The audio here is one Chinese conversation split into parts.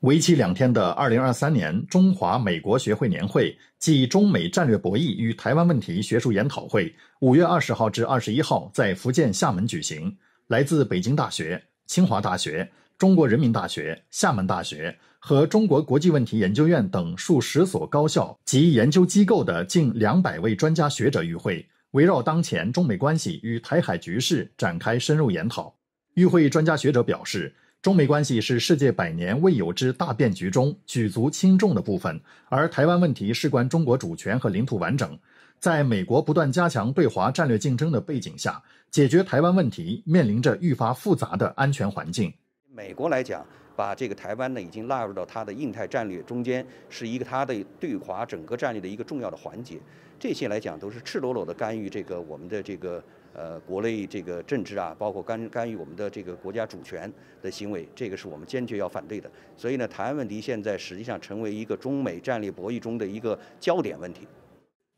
为期两天的二零二三年中华美国学会年会暨中美战略博弈与台湾问题学术研讨会，五月二十号至二十一号在福建厦门举行。来自北京大学、清华大学、中国人民大学、厦门大学和中国国际问题研究院等数十所高校及研究机构的近两百位专家学者与会，围绕当前中美关系与台海局势展开深入研讨。与会专家学者表示。中美关系是世界百年未有之大变局中举足轻重的部分，而台湾问题事关中国主权和领土完整。在美国不断加强对华战略竞争的背景下，解决台湾问题面临着愈发复杂的安全环境。美国来讲。把这个台湾呢，已经纳入到它的印太战略中间，是一个它的对华整个战略的一个重要的环节。这些来讲都是赤裸裸的干预这个我们的这个呃国内这个政治啊，包括干干预我们的这个国家主权的行为，这个是我们坚决要反对的。所以呢，台湾问题现在实际上成为一个中美战略博弈中的一个焦点问题。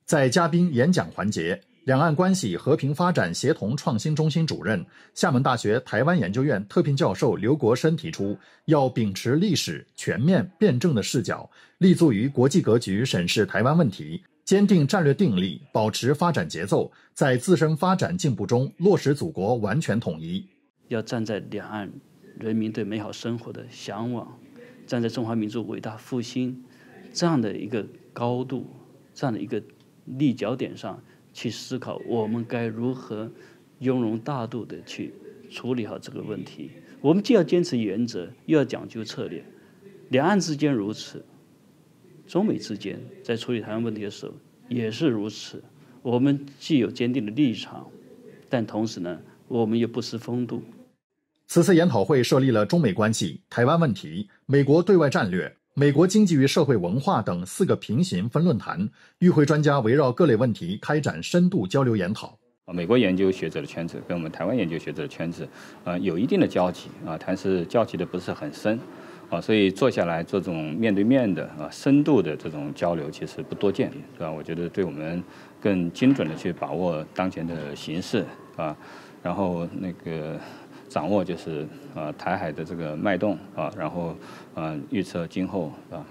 在嘉宾演讲环节。两岸关系和平发展协同创新中心主任、厦门大学台湾研究院特聘教授刘国深提出，要秉持历史、全面、辩证的视角，立足于国际格局审视台湾问题，坚定战略定力，保持发展节奏，在自身发展进步中落实祖国完全统一。要站在两岸人民对美好生活的向往，站在中华民族伟大复兴这样的一个高度、这样的一个立脚点上。去思考我们该如何雍容大度地去处理好这个问题。我们既要坚持原则，又要讲究策略。两岸之间如此，中美之间在处理台湾问题的时候也是如此。我们既有坚定的立场，但同时呢，我们又不失风度。此次研讨会设立了中美关系、台湾问题、美国对外战略。美国经济与社会文化等四个平行分论坛，与会专家围绕各类问题开展深度交流研讨。啊，美国研究学者的圈子跟我们台湾研究学者的圈子，啊，有一定的交集啊，但是交集的不是很深啊，所以坐下来这种面对面的啊，深度的这种交流其实不多见，是吧？我觉得对我们更精准的去把握当前的形势啊，然后那个。掌握就是呃台海的这个脉动啊，然后呃预测今后啊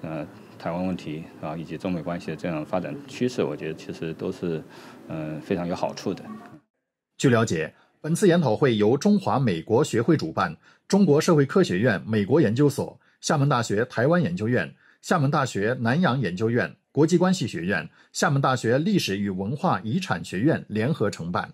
呃台湾问题啊以及中美关系的这样发展趋势，我觉得其实都是嗯非常有好处的。据了解，本次研讨会由中华美国学会主办，中国社会科学院美国研究所、厦门大学台湾研究院、厦门大学南洋研究院、国际关系学院、厦门大学历史与文化遗产学院联合承办。